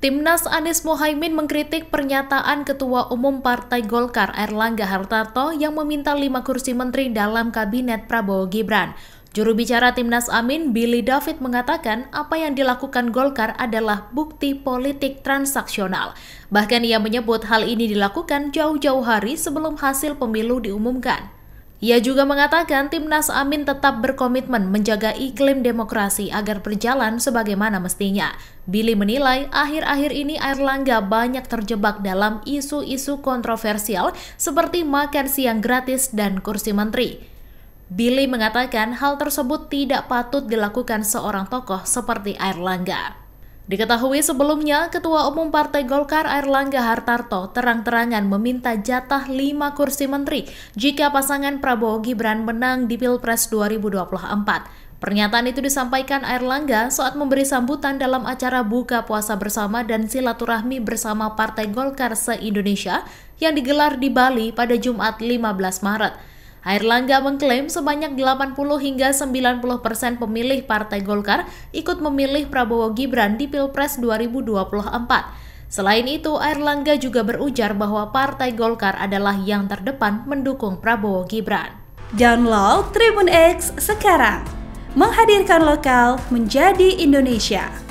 Timnas Anies Mohaimin mengkritik pernyataan Ketua Umum Partai Golkar Erlangga Hartarto yang meminta lima kursi menteri dalam Kabinet Prabowo Gibran. Juru bicara Timnas Amin, Billy David, mengatakan apa yang dilakukan Golkar adalah bukti politik transaksional. Bahkan ia menyebut hal ini dilakukan jauh-jauh hari sebelum hasil pemilu diumumkan. Ia juga mengatakan Timnas Amin tetap berkomitmen menjaga iklim demokrasi agar berjalan sebagaimana mestinya. Billy menilai akhir-akhir ini Erlangga banyak terjebak dalam isu-isu kontroversial seperti makan siang gratis dan kursi menteri. Billy mengatakan hal tersebut tidak patut dilakukan seorang tokoh seperti Erlangga. Diketahui sebelumnya, Ketua Umum Partai Golkar Airlangga Hartarto terang-terangan meminta jatah lima kursi menteri jika pasangan Prabowo Gibran menang di Pilpres 2024. Pernyataan itu disampaikan Airlangga saat memberi sambutan dalam acara buka puasa bersama dan silaturahmi bersama Partai Golkar se-Indonesia yang digelar di Bali pada Jumat 15 Maret. Air Langga mengklaim sebanyak 80 hingga 90 persen pemilih Partai Golkar ikut memilih Prabowo Gibran di Pilpres 2024. Selain itu, Air Langga juga berujar bahwa Partai Golkar adalah yang terdepan mendukung Prabowo Gibran. Download Tribun X sekarang, menghadirkan lokal menjadi Indonesia.